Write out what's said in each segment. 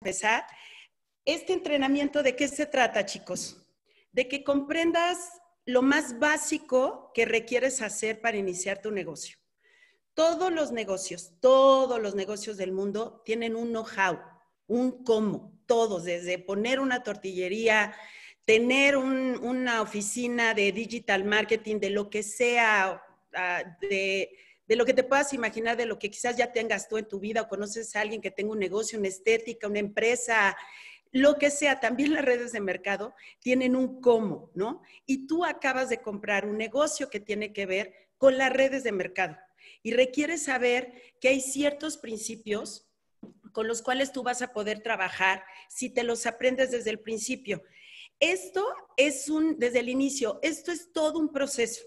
empezar. Este entrenamiento, ¿de qué se trata, chicos? De que comprendas lo más básico que requieres hacer para iniciar tu negocio. Todos los negocios, todos los negocios del mundo tienen un know-how, un cómo, todos, desde poner una tortillería, tener una oficina de digital marketing, de lo que sea, ah, de de lo que te puedas imaginar, de lo que quizás ya tengas tú en tu vida o conoces a alguien que tenga un negocio, una estética, una empresa, lo que sea, también las redes de mercado tienen un cómo, ¿no? Y tú acabas de comprar un negocio que tiene que ver con las redes de mercado y requiere saber que hay ciertos principios con los cuales tú vas a poder trabajar si te los aprendes desde el principio. Esto es un, desde el inicio, esto es todo un proceso.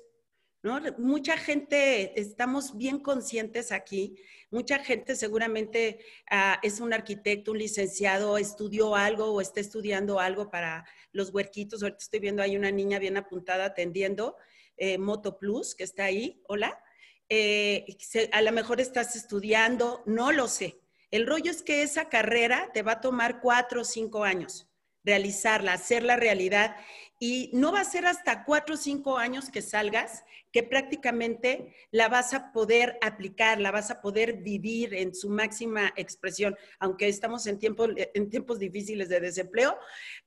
Mucha gente, estamos bien conscientes aquí, mucha gente seguramente ah, es un arquitecto, un licenciado, estudió algo o está estudiando algo para los huerquitos. Ahorita estoy viendo, hay una niña bien apuntada atendiendo, eh, Moto Plus, que está ahí, hola. Eh, a lo mejor estás estudiando, no lo sé. El rollo es que esa carrera te va a tomar cuatro o cinco años realizarla, hacerla realidad y no va a ser hasta cuatro o cinco años que salgas que prácticamente la vas a poder aplicar, la vas a poder vivir en su máxima expresión, aunque estamos en, en tiempos difíciles de desempleo,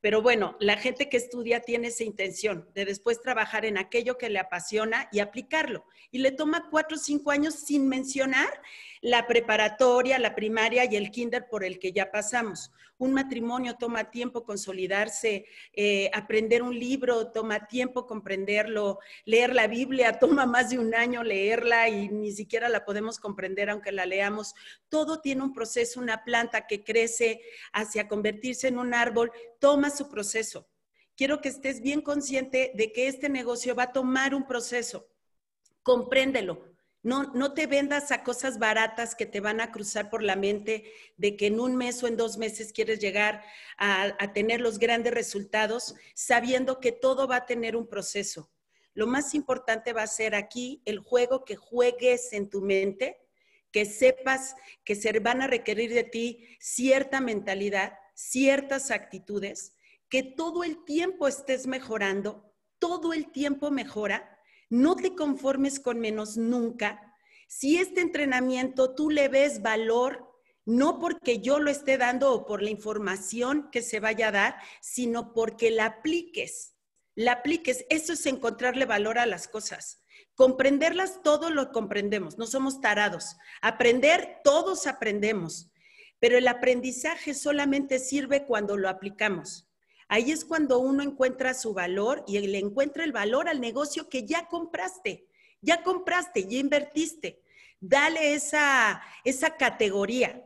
pero bueno, la gente que estudia tiene esa intención de después trabajar en aquello que le apasiona y aplicarlo. Y le toma cuatro o cinco años sin mencionar la preparatoria, la primaria y el kinder por el que ya pasamos. Un matrimonio toma tiempo consolidarse, eh, aprender un libro toma tiempo comprenderlo, leer la Biblia toma más de un año leerla y ni siquiera la podemos comprender aunque la leamos. Todo tiene un proceso, una planta que crece hacia convertirse en un árbol, toma su proceso. Quiero que estés bien consciente de que este negocio va a tomar un proceso. Compréndelo, no, te vendas a cosas baratas que te van a cruzar por la mente de que en un mes o en dos meses quieres llegar a, a tener los grandes resultados, sabiendo que todo va a tener un proceso. Lo más importante va a ser aquí el juego que juegues en tu mente, que sepas que se van a requerir de ti cierta mentalidad, ciertas actitudes, que todo el tiempo estés mejorando, todo el tiempo mejora no te conformes con menos nunca. Si este entrenamiento tú le ves valor, no porque yo lo esté dando o por la información que se vaya a dar, sino porque la apliques. La apliques. Eso es encontrarle valor a las cosas. Comprenderlas, todo lo comprendemos, no somos tarados. Aprender, todos aprendemos, pero el aprendizaje solamente sirve cuando lo aplicamos. Ahí es cuando uno encuentra su valor y le encuentra el valor al negocio que ya compraste, ya compraste, ya invertiste. Dale esa, esa categoría.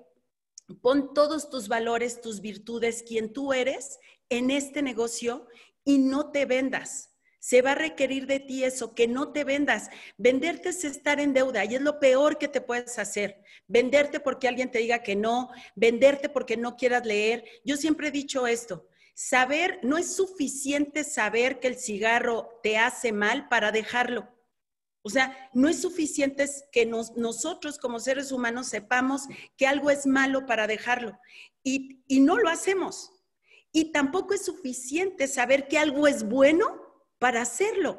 Pon todos tus valores, tus virtudes, quien tú eres en este negocio y no te vendas. Se va a requerir de ti eso, que no te vendas. Venderte es estar en deuda y es lo peor que te puedes hacer. Venderte porque alguien te diga que no, venderte porque no quieras leer. Yo siempre he dicho esto, Saber, no es suficiente saber que el cigarro te hace mal para dejarlo. O sea, no es suficiente que nosotros como seres humanos sepamos que algo es malo para dejarlo y, y no lo hacemos. Y tampoco es suficiente saber que algo es bueno para hacerlo.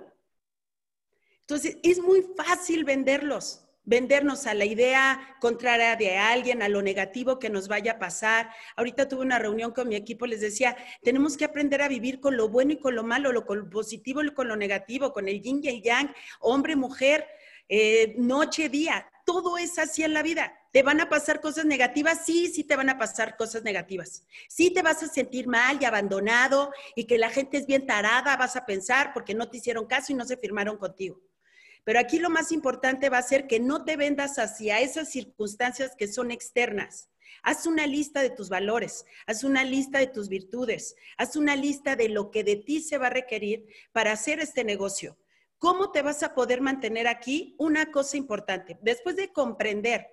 Entonces, es muy fácil venderlos vendernos a la idea contraria de alguien, a lo negativo que nos vaya a pasar. Ahorita tuve una reunión con mi equipo, les decía, tenemos que aprender a vivir con lo bueno y con lo malo, lo, con lo positivo y con lo negativo, con el yin y el yang, hombre, mujer, eh, noche, día. Todo es así en la vida. ¿Te van a pasar cosas negativas? Sí, sí te van a pasar cosas negativas. Sí te vas a sentir mal y abandonado y que la gente es bien tarada, vas a pensar porque no te hicieron caso y no se firmaron contigo. Pero aquí lo más importante va a ser que no te vendas hacia esas circunstancias que son externas. Haz una lista de tus valores, haz una lista de tus virtudes, haz una lista de lo que de ti se va a requerir para hacer este negocio. ¿Cómo te vas a poder mantener aquí? Una cosa importante, después de comprender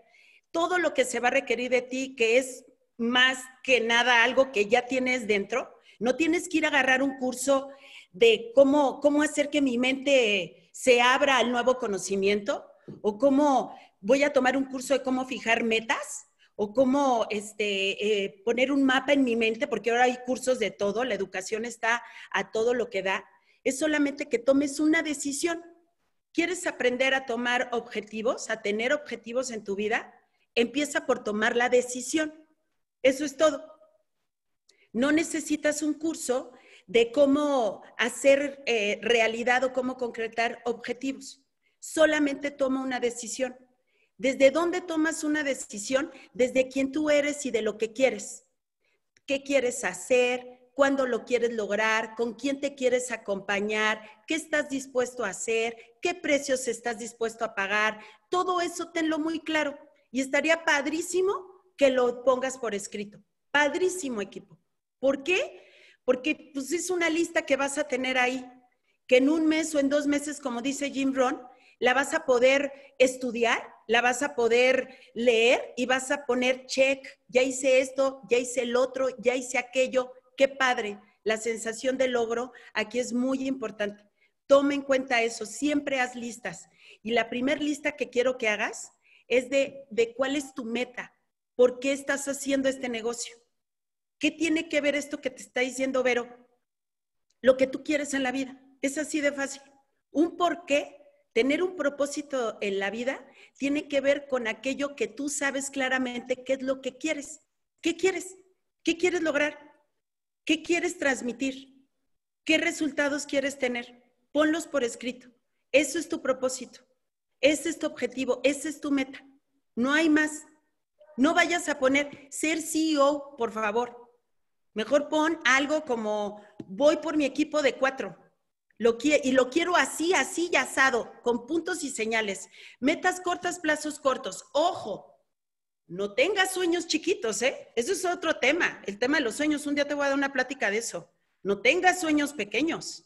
todo lo que se va a requerir de ti, que es más que nada algo que ya tienes dentro, no tienes que ir a agarrar un curso de cómo, cómo hacer que mi mente se abra al nuevo conocimiento? ¿O cómo voy a tomar un curso de cómo fijar metas? ¿O cómo este, eh, poner un mapa en mi mente? Porque ahora hay cursos de todo, la educación está a todo lo que da. Es solamente que tomes una decisión. ¿Quieres aprender a tomar objetivos, a tener objetivos en tu vida? Empieza por tomar la decisión. Eso es todo. No necesitas un curso, de cómo hacer eh, realidad o cómo concretar objetivos. Solamente toma una decisión. ¿Desde dónde tomas una decisión? Desde quién tú eres y de lo que quieres. ¿Qué quieres hacer? ¿Cuándo lo quieres lograr? ¿Con quién te quieres acompañar? ¿Qué estás dispuesto a hacer? ¿Qué precios estás dispuesto a pagar? Todo eso tenlo muy claro. Y estaría padrísimo que lo pongas por escrito. Padrísimo equipo. ¿Por qué? porque pues, es una lista que vas a tener ahí, que en un mes o en dos meses, como dice Jim Ron, la vas a poder estudiar, la vas a poder leer y vas a poner check, ya hice esto, ya hice el otro, ya hice aquello, qué padre. La sensación de logro aquí es muy importante. Toma en cuenta eso, siempre haz listas. Y la primera lista que quiero que hagas es de, de cuál es tu meta, por qué estás haciendo este negocio. ¿Qué tiene que ver esto que te está diciendo Vero? Lo que tú quieres en la vida. Es así de fácil. Un porqué, tener un propósito en la vida, tiene que ver con aquello que tú sabes claramente qué es lo que quieres. ¿Qué quieres? ¿Qué quieres lograr? ¿Qué quieres transmitir? ¿Qué resultados quieres tener? Ponlos por escrito. Eso es tu propósito. Ese es tu objetivo. Esa es tu meta. No hay más. No vayas a poner ser CEO, por favor. Mejor pon algo como, voy por mi equipo de cuatro. Lo y lo quiero así, así y asado, con puntos y señales. Metas cortas, plazos cortos. Ojo, no tengas sueños chiquitos, ¿eh? Eso es otro tema, el tema de los sueños. Un día te voy a dar una plática de eso. No tengas sueños pequeños,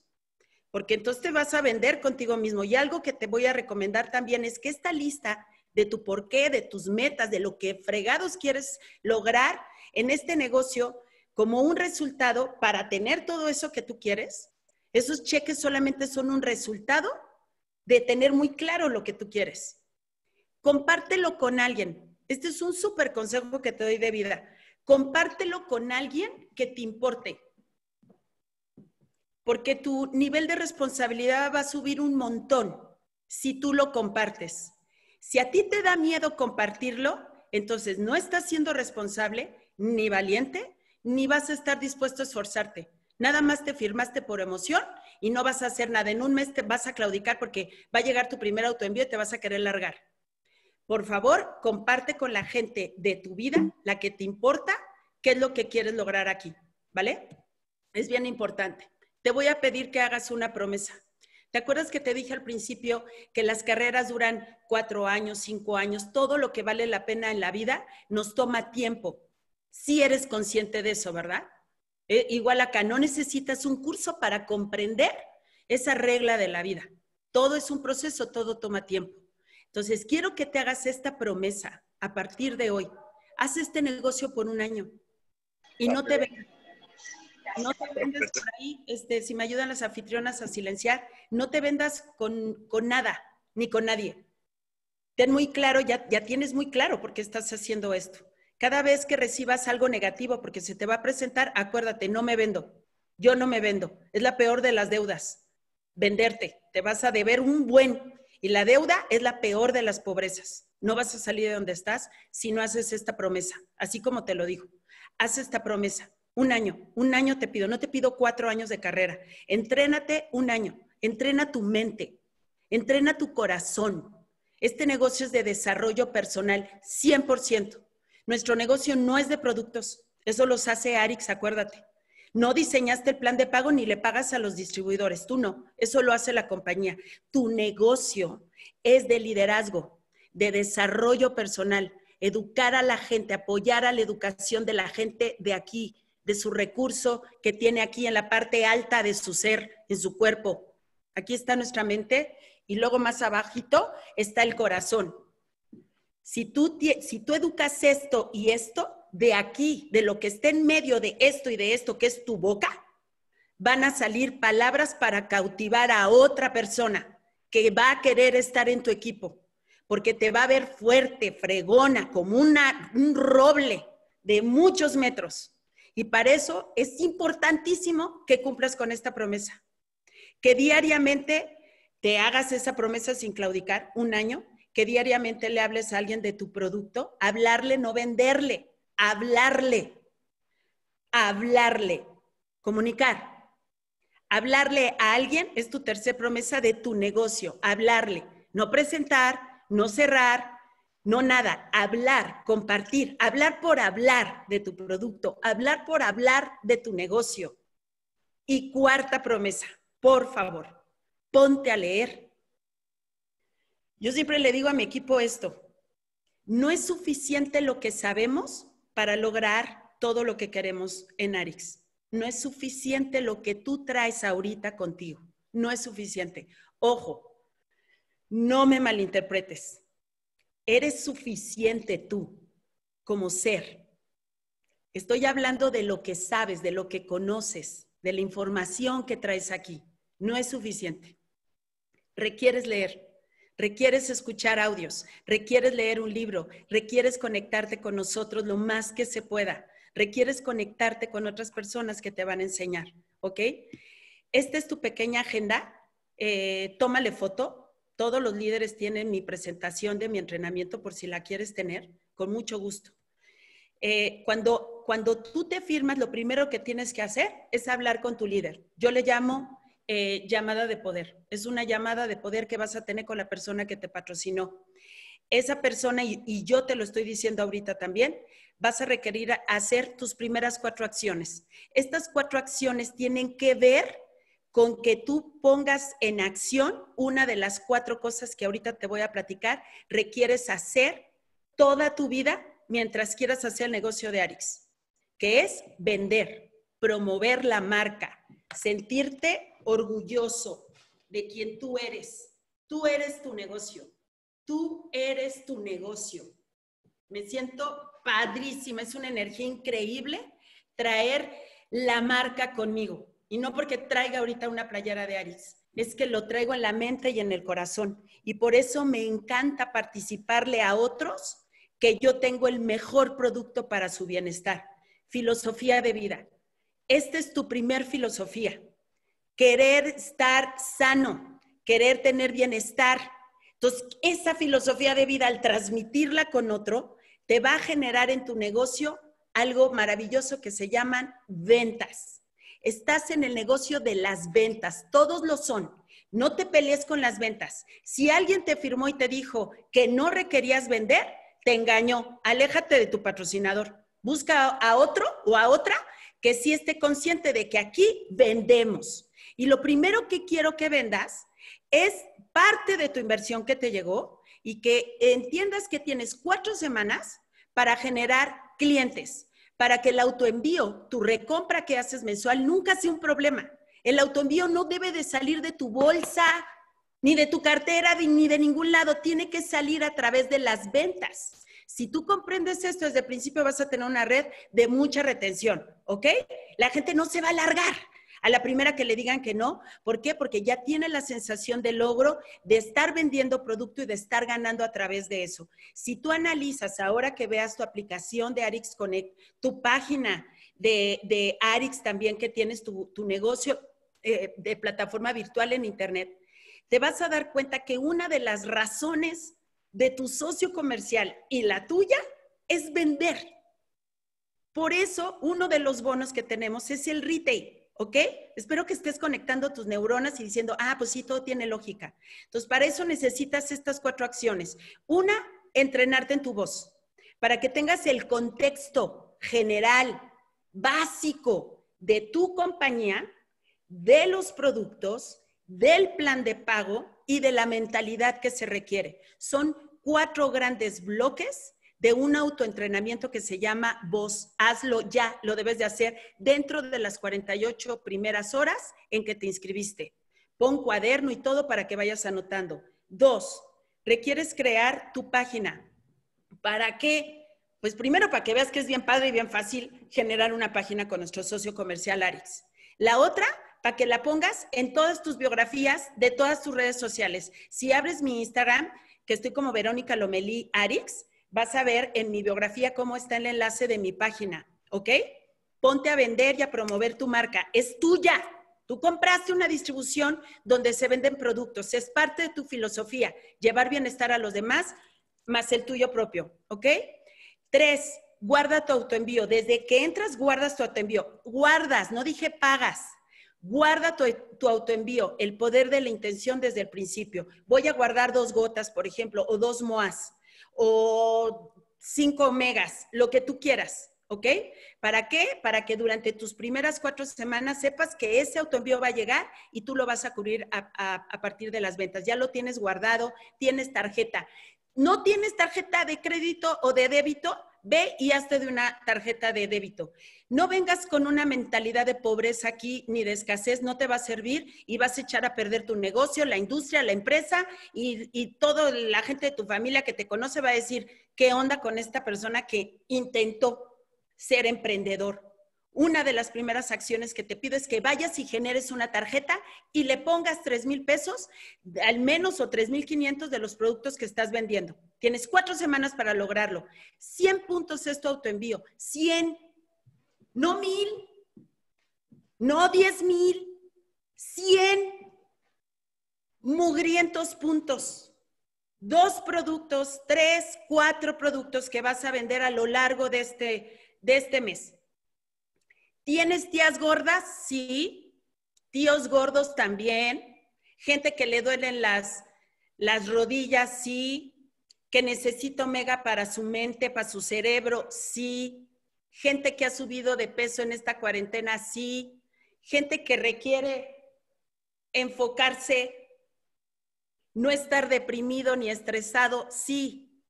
porque entonces te vas a vender contigo mismo. Y algo que te voy a recomendar también es que esta lista de tu porqué, de tus metas, de lo que fregados quieres lograr en este negocio, como un resultado para tener todo eso que tú quieres. Esos cheques solamente son un resultado de tener muy claro lo que tú quieres. Compártelo con alguien. Este es un súper consejo que te doy de vida. Compártelo con alguien que te importe. Porque tu nivel de responsabilidad va a subir un montón si tú lo compartes. Si a ti te da miedo compartirlo, entonces no estás siendo responsable, ni valiente, ni vas a estar dispuesto a esforzarte. Nada más te firmaste por emoción y no vas a hacer nada. En un mes te vas a claudicar porque va a llegar tu primer autoenvío y te vas a querer largar. Por favor, comparte con la gente de tu vida, la que te importa, qué es lo que quieres lograr aquí, ¿vale? Es bien importante. Te voy a pedir que hagas una promesa. ¿Te acuerdas que te dije al principio que las carreras duran cuatro años, cinco años? Todo lo que vale la pena en la vida nos toma tiempo. Si eres consciente de eso, ¿verdad? Eh, igual acá, no necesitas un curso para comprender esa regla de la vida. Todo es un proceso, todo toma tiempo. Entonces, quiero que te hagas esta promesa a partir de hoy. Haz este negocio por un año y no te vendas. No te vendas por ahí, este, si me ayudan las anfitrionas a silenciar, no te vendas con, nada, ni con nadie. Ten muy claro, ya tienes muy claro por qué estás haciendo esto. Cada vez que recibas algo negativo porque se te va a presentar, acuérdate, no me vendo. Yo no me vendo. Es la peor de las deudas. Venderte. Te vas a deber un buen. Y la deuda es la peor de las pobrezas. No vas a salir de donde estás si no haces esta promesa. Así como te lo digo. Haz esta promesa. Un año. Un año te pido. No te pido cuatro años de carrera. Entrénate un año. Entrena tu mente. Entrena tu corazón. Este negocio es de desarrollo personal, 100%. Nuestro negocio no es de productos, eso los hace Arix, acuérdate. No diseñaste el plan de pago ni le pagas a los distribuidores, tú no, eso lo hace la compañía. Tu negocio es de liderazgo, de desarrollo personal, educar a la gente, apoyar a la educación de la gente de aquí, de su recurso que tiene aquí en la parte alta de su ser, en su cuerpo. Aquí está nuestra mente y luego más abajito está el corazón. Si tú, si tú educas esto y esto, de aquí, de lo que está en medio de esto y de esto, que es tu boca, van a salir palabras para cautivar a otra persona que va a querer estar en tu equipo, porque te va a ver fuerte, fregona, como un roble de muchos metros. Y para eso es importantísimo que cumplas con esta promesa, que diariamente te hagas esa promesa sin claudicar un año que diariamente le hables a alguien de tu producto, hablarle, no venderle, hablarle, hablarle, comunicar. Hablarle a alguien es tu tercera promesa de tu negocio, hablarle, no presentar, no cerrar, no nada, hablar, compartir, hablar por hablar de tu producto, hablar por hablar de tu negocio. Y cuarta promesa, por favor, ponte a leer yo siempre le digo a mi equipo esto, no es suficiente lo que sabemos para lograr todo lo que queremos en Arix. No es suficiente lo que tú traes ahorita contigo. No es suficiente. Ojo, no me malinterpretes. Eres suficiente tú como ser. Estoy hablando de lo que sabes, de lo que conoces, de la información que traes aquí. No es suficiente. Requieres leer, requieres escuchar audios, requieres leer un libro, requieres conectarte con nosotros lo más que se pueda, requieres conectarte con otras personas que te van a enseñar, ¿ok? Esta es tu pequeña agenda, eh, tómale foto, todos los líderes tienen mi presentación de mi entrenamiento por si la quieres tener, con mucho gusto. Eh, cuando, cuando tú te firmas, lo primero que tienes que hacer es hablar con tu líder. Yo le llamo eh, llamada de poder. Es una llamada de poder que vas a tener con la persona que te patrocinó. Esa persona, y, yo te lo estoy diciendo ahorita también, vas a requerir hacer tus primeras cuatro acciones. Estas cuatro acciones tienen que ver con que tú pongas en acción una de las cuatro cosas que ahorita te voy a platicar, requieres hacer toda tu vida mientras quieras hacer el negocio de Arix, que es vender, promover la marca, sentirte orgulloso de quien tú eres. Tú eres tu negocio. Tú eres tu negocio. Me siento padrísima, es una energía increíble traer la marca conmigo. Y no porque traiga ahorita una playera de Aries, es que lo traigo en la mente y en el corazón. Y por eso me encanta participarle a otros que yo tengo el mejor producto para su bienestar. Filosofía de vida. Esta es tu primer filosofía querer estar sano, querer tener bienestar. Entonces, esa filosofía de vida, al transmitirla con otro, te va a generar en tu negocio algo maravilloso que se llaman ventas. Estás en el negocio de las ventas, todos lo son. No te pelees con las ventas. Si alguien te firmó y te dijo que no requerías vender, te engañó. Aléjate de tu patrocinador. Busca a otro o a otra que sí esté consciente de que aquí vendemos. Y lo primero que quiero que vendas es parte de tu inversión que te llegó y que entiendas que tienes cuatro semanas para generar clientes, para que el autoenvío, tu recompra que haces mensual, nunca sea un problema. El autoenvío no debe de salir de tu bolsa, ni de tu cartera, ni de ningún lado. Tiene que salir a través de las ventas. Si tú comprendes esto desde el principio, vas a tener una red de mucha retención, ¿ok? La gente no se va a alargar a la primera que le digan que no. ¿Por qué? Porque ya tiene la sensación de logro, de estar vendiendo producto y de estar ganando a través de eso. Si tú analizas ahora que veas tu aplicación de Arix Connect, tu página de, Arix también que tienes tu, negocio eh, de plataforma virtual en Internet, te vas a dar cuenta que una de las razones de tu socio comercial y la tuya es vender. Por eso, uno de los bonos que tenemos es el retail ¿ok? Espero que estés conectando tus neuronas y diciendo, ah, pues sí, todo tiene lógica. Entonces, para eso necesitas estas cuatro acciones. Una, entrenarte en tu voz, para que tengas el contexto general, básico de tu compañía, de los productos, del plan de pago y de la mentalidad que se requiere. Son cuatro grandes bloques de un autoentrenamiento que se llama VOS. Hazlo ya, lo debes de hacer dentro de las 48 primeras horas en que te inscribiste. Pon cuaderno y todo para que vayas anotando. Dos, requieres crear tu página. ¿Para qué? Pues primero para que veas que es bien padre y bien fácil generar una página con nuestro socio comercial Arix. La otra, para que la pongas en todas tus biografías de todas tus redes sociales. Si abres mi Instagram, que estoy como Verónica Lomelí Arix, vas a ver en mi biografía cómo está el enlace de mi página, ¿ok? Ponte a vender y a promover tu marca. Es tuya. Tú compraste una distribución donde se venden productos. Es parte de tu filosofía, llevar bienestar a los demás más el tuyo propio, ¿ok? Tres, guarda tu autoenvío. Desde que entras, guardas tu autoenvío. Guardas, no dije pagas. Guarda tu, autoenvío, el poder de la intención desde el principio. Voy a guardar dos gotas, por ejemplo, o dos moas o 5 megas, lo que tú quieras, ¿ok? ¿Para qué? Para que durante tus primeras cuatro semanas sepas que ese autoenvío va a llegar y tú lo vas a cubrir a partir de las ventas. Ya lo tienes guardado, tienes tarjeta. No tienes tarjeta de crédito o de débito, ve y hazte de una tarjeta de débito. No vengas con una mentalidad de pobreza aquí ni de escasez, no te va a servir y vas a echar a perder tu negocio, la industria, la empresa y, toda la gente de tu familia que te conoce va a decir, ¿qué onda con esta persona que intentó ser emprendedor? una de las primeras acciones que te pido es que vayas y generes una tarjeta y le pongas 3 mil pesos al menos o 3 mil 500 de los productos que estás vendiendo. Tienes cuatro semanas para lograrlo. 100 puntos es tu autoenvío. 100, no mil, no 10 mil, 100 mugrientos puntos. Dos productos, tres, cuatro productos que vas a vender a lo largo de este, de este mes ¿Tienes tías gordas? Sí. Tíos gordos también. Gente que le duelen las, rodillas, sí. Que necesita omega para su mente, para su cerebro, sí. Gente que ha subido de peso en esta cuarentena, sí. Gente que requiere enfocarse, no estar deprimido ni estresado, sí.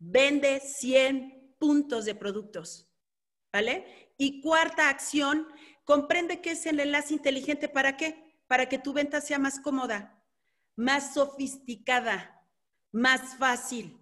Vende 100 puntos de productos ¿vale? Y cuarta acción, comprende que es el enlace inteligente para qué? Para que tu venta sea más cómoda, más sofisticada, más fácil.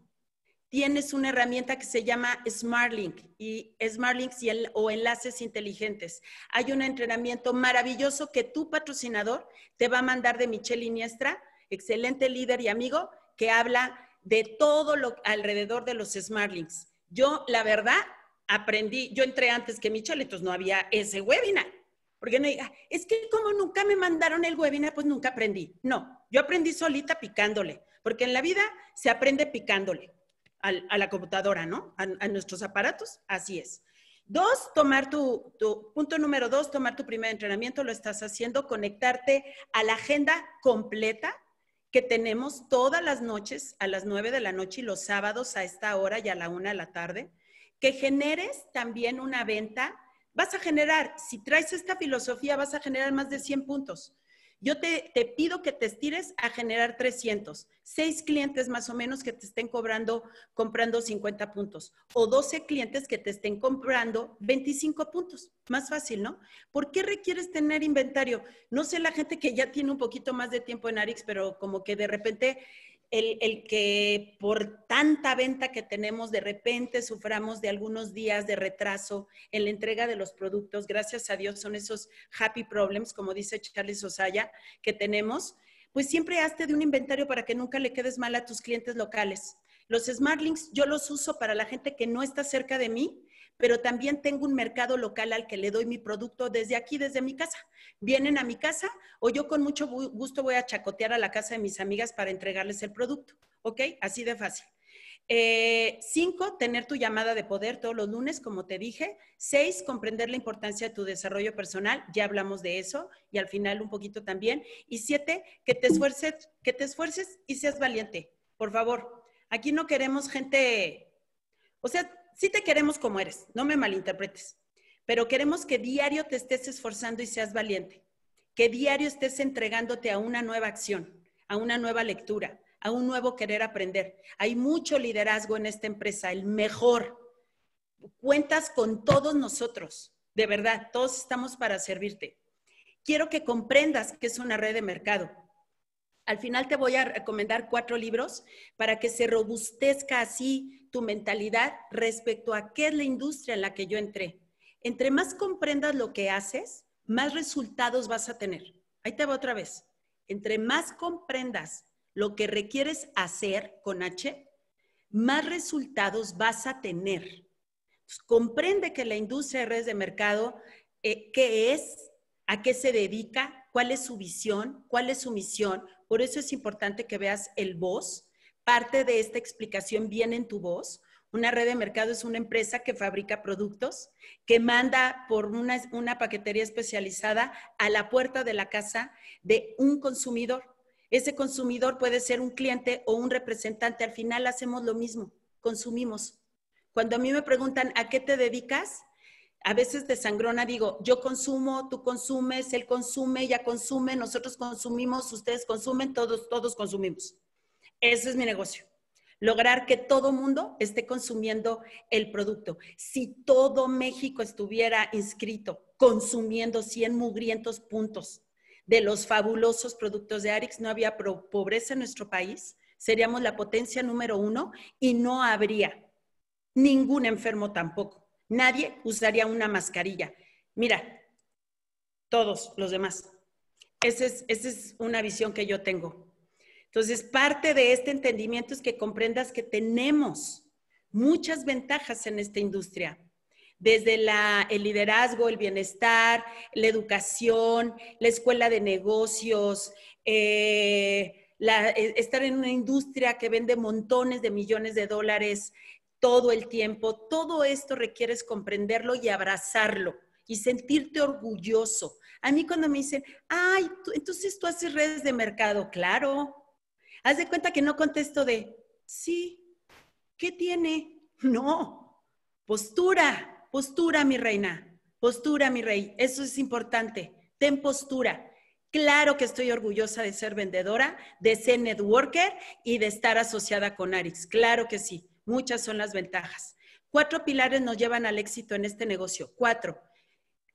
Tienes una herramienta que se llama SmartLink y SmartLinks o enlaces inteligentes. Hay un entrenamiento maravilloso que tu patrocinador te va a mandar de Michelle Iniestra, excelente líder y amigo, que habla de todo lo alrededor de los SmartLinks. Yo, la verdad, aprendí, yo entré antes que Michelle, entonces no había ese webinar. Porque no diga, ah, es que como nunca me mandaron el webinar, pues nunca aprendí. No, yo aprendí solita picándole, porque en la vida se aprende picándole a la computadora, ¿no? A, nuestros aparatos, así es. Dos, tomar tu, punto número dos, tomar tu primer entrenamiento, lo estás haciendo, conectarte a la agenda completa que tenemos todas las noches a las nueve de la noche y los sábados a esta hora y a la una de la tarde que generes también una venta, vas a generar, si traes esta filosofía, vas a generar más de 100 puntos. Yo te, pido que te estires a generar 300, seis clientes más o menos que te estén cobrando, comprando 50 puntos o 12 clientes que te estén comprando 25 puntos. Más fácil, ¿no? ¿Por qué requieres tener inventario? No sé la gente que ya tiene un poquito más de tiempo en Arix, pero como que de repente el, que por tanta venta que tenemos de repente suframos de algunos días de retraso en la entrega de los productos. Gracias a Dios son esos happy problems, como dice Charles Sosaya, que tenemos. Pues siempre hazte de un inventario para que nunca le quedes mal a tus clientes locales. Los Smart Links yo los uso para la gente que no está cerca de mí pero también tengo un mercado local al que le doy mi producto desde aquí, desde mi casa. Vienen a mi casa o yo con mucho gusto voy a chacotear a la casa de mis amigas para entregarles el producto. ¿Ok? Así de fácil. Eh, cinco, tener tu llamada de poder todos los lunes, como te dije. Seis, comprender la importancia de tu desarrollo personal. Ya hablamos de eso y al final un poquito también. Y siete, que te esfuerces, que te esfuerces y seas valiente. Por favor, aquí no queremos gente, o sea, sí te queremos como eres, no me malinterpretes, pero queremos que diario te estés esforzando y seas valiente, que diario estés entregándote a una nueva acción, a una nueva lectura, a un nuevo querer aprender. Hay mucho liderazgo en esta empresa, el mejor. Cuentas con todos nosotros, de verdad, todos estamos para servirte. Quiero que comprendas que es una red de mercado, al final te voy a recomendar cuatro libros para que se robustezca así tu mentalidad respecto a qué es la industria en la que yo entré. Entre más comprendas lo que haces, más resultados vas a tener. Ahí te va otra vez. Entre más comprendas lo que requieres hacer con H, más resultados vas a tener. Pues, comprende que la industria de redes de mercado, eh, qué es, a qué se dedica, cuál es su visión, cuál es su misión, por eso es importante que veas el voz. Parte de esta explicación viene en tu voz. Una red de mercado es una empresa que fabrica productos, que manda por una, una paquetería especializada a la puerta de la casa de un consumidor. Ese consumidor puede ser un cliente o un representante. Al final hacemos lo mismo, consumimos. Cuando a mí me preguntan, ¿a qué te dedicas? a veces de sangrona digo, yo consumo, tú consumes, él consume, ella consume, nosotros consumimos, ustedes consumen, todos, todos consumimos. Ese es mi negocio. Lograr que todo mundo esté consumiendo el producto. Si todo México estuviera inscrito consumiendo 100 mugrientos puntos de los fabulosos productos de Arix, no había pobreza en nuestro país, seríamos la potencia número uno y no habría ningún enfermo tampoco Nadie usaría una mascarilla. Mira, todos los demás. Esa es, una visión que yo tengo. Entonces, parte de este entendimiento es que comprendas que tenemos muchas ventajas en esta industria, desde la, el liderazgo, el bienestar, la educación, la escuela de negocios, eh, eh, estar en una industria que vende montones de millones de dólares, todo el tiempo. Todo esto requieres comprenderlo y abrazarlo y sentirte orgulloso. A mí cuando me dicen, ay, entonces tú haces redes de mercado, claro. Haz de cuenta que no contesto de, sí, ¿qué tiene? No, postura, postura, mi reina, postura, mi rey, eso es importante, ten postura. Claro que estoy orgullosa de ser vendedora, de ser networker y de estar asociada con Arix, claro que sí Muchas son las ventajas. Cuatro pilares nos llevan al éxito en este negocio. Cuatro.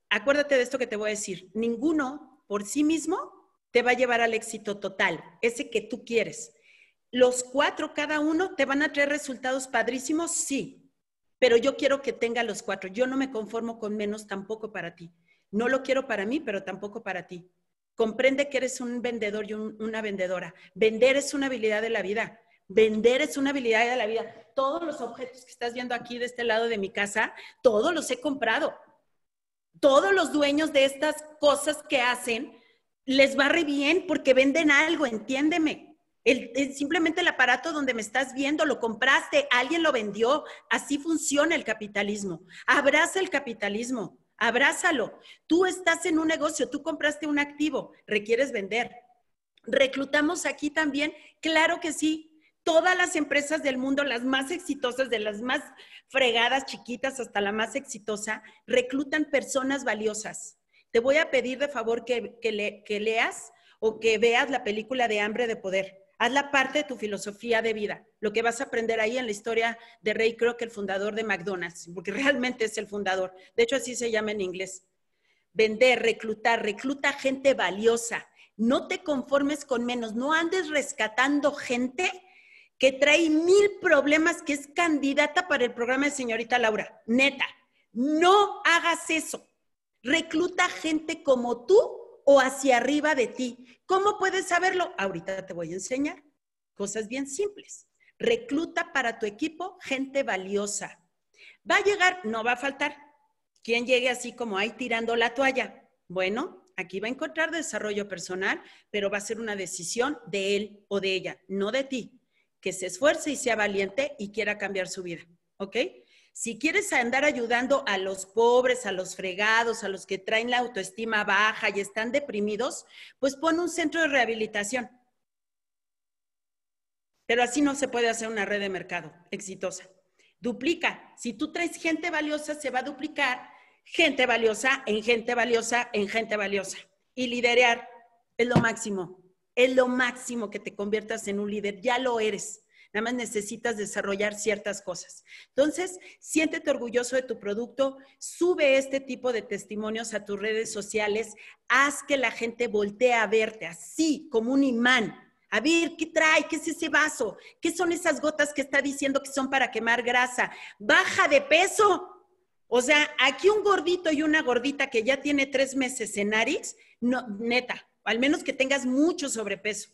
Acuérdate de esto que te voy a decir. Ninguno por sí mismo te va a llevar al éxito total, ese que tú quieres. Los cuatro, cada uno, te van a traer resultados padrísimos, sí, pero yo quiero que tenga los cuatro. Yo no me conformo con menos tampoco para ti. No lo quiero para mí, pero tampoco para ti. Comprende que eres un vendedor y una vendedora. Vender es una habilidad de la vida. Vender es una habilidad de la vida. Todos los objetos que estás viendo aquí de este lado de mi casa, todos los he comprado. Todos los dueños de estas cosas que hacen les va re bien porque venden algo, entiéndeme. simplemente el aparato donde me estás viendo lo compraste, alguien lo vendió. Así funciona el capitalismo. Abraza el capitalismo, abrázalo. Tú estás en un negocio, tú compraste un activo, requieres vender. Reclutamos aquí también, claro que sí, todas las empresas del mundo, las más exitosas, de las más fregadas, chiquitas hasta la más exitosa, reclutan personas valiosas. Te voy a pedir de favor que, leas o que veas la película de Hambre de Poder. la parte de tu filosofía de vida, lo que vas a aprender ahí en la historia de Ray Kroc, el fundador de McDonald's, porque realmente es el fundador. De hecho, así se llama en inglés. Vender, reclutar, recluta gente valiosa. No te conformes con menos, no andes rescatando gente que trae mil problemas, que es candidata para el programa de señorita Laura. Neta, no hagas eso. Recluta gente como tú o hacia arriba de ti. ¿Cómo puedes saberlo? Ahorita te voy a enseñar cosas bien simples. Recluta para tu equipo gente valiosa. Va a llegar, no va a faltar. Quien llegue así como ahí tirando la toalla? Bueno, aquí va a encontrar desarrollo personal, pero va a ser una decisión de él o de ella, no de ti que se esfuerce y sea valiente y quiera cambiar su vida, ¿ok? Si quieres andar ayudando a los pobres, a los fregados, a los que traen la autoestima baja y están deprimidos, pues pon un centro de rehabilitación. Pero así no se puede hacer una red de mercado exitosa. Duplica. Si tú traes gente valiosa, se va a duplicar gente valiosa en gente valiosa en gente valiosa. Y liderear es lo máximo es lo máximo que te conviertas en un líder, ya lo eres. Nada más necesitas desarrollar ciertas cosas. Entonces, siéntete orgulloso de tu producto, sube este tipo de testimonios a tus redes sociales, haz que la gente voltee a verte así, como un imán. A ver, ¿qué trae? ¿Qué es ese vaso? ¿Qué son esas gotas que está diciendo que son para quemar grasa? Baja de peso. O sea, aquí un gordito y una gordita que ya tiene tres meses en Arix, no, neta, al menos que tengas mucho sobrepeso.